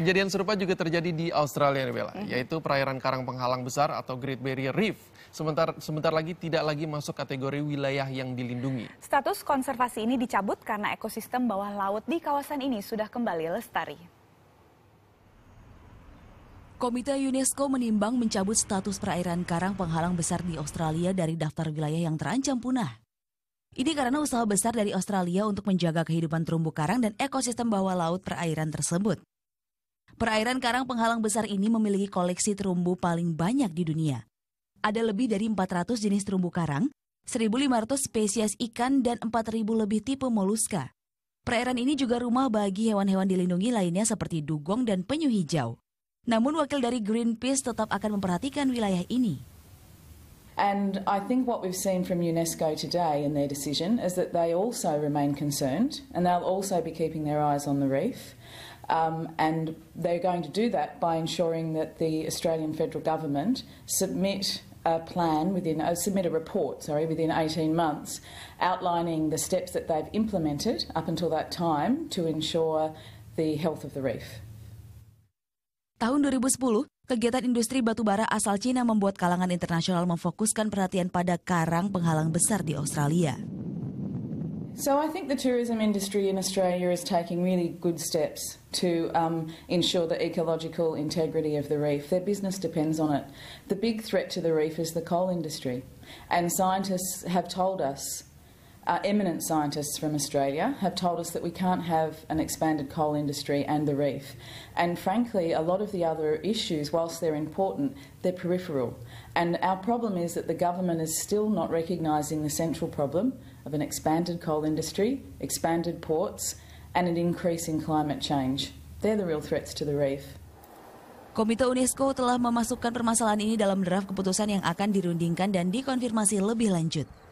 Kejadian serupa juga terjadi di Australia, Bella, mm -hmm. yaitu perairan karang penghalang besar atau Great Barrier Reef. Sebentar, sebentar lagi tidak lagi masuk kategori wilayah yang dilindungi. Status konservasi ini dicabut karena ekosistem bawah laut di kawasan ini sudah kembali lestari. Komite UNESCO menimbang mencabut status perairan karang penghalang besar di Australia dari daftar wilayah yang terancam punah. Ini karena usaha besar dari Australia untuk menjaga kehidupan terumbu karang dan ekosistem bawah laut perairan tersebut. Perairan karang penghalang besar ini memiliki koleksi terumbu paling banyak di dunia. Ada lebih dari 400 jenis terumbu karang, 1.500 spesies ikan, dan 4.000 lebih tipe moluska. Perairan ini juga rumah bagi hewan-hewan dilindungi lainnya seperti dugong dan penyu hijau. Namun wakil dari Greenpeace tetap akan memperhatikan wilayah ini. And I think what we've seen from UNESCO today in their decision is that they also remain concerned and they'll also be keeping their eyes on the reef. Um, and they're going to do that by ensuring that the Australian federal government submit a plan within uh, submit a report sorry within 18 months outlining the steps that they've implemented up until that time to ensure the health of the reef. Tahun 2010, kegiatan industri batubara asal Cina membuat kalangan internasional memfokuskan perhatian pada karang penghalang besar di Australia. So I think the tourism industry in Australia is taking really good steps to um, ensure the ecological integrity of the reef. Their business depends on it. The big threat to the reef is the coal industry, and scientists have told us eminent scientists from Australia have told us that we can't have an expanded coal industry and the reef. And frankly, a lot of the other issues, whilst they're important, they're peripheral. And our problem is that the government is still not recognising the central problem of an expanded coal industry, expanded ports, and an increase in climate change. They're the real threats to the reef. Komite UNESCO telah memasukkan permasalahan ini dalam draft keputusan yang akan dirundingkan dan dikonfirmasi lebih lanjut.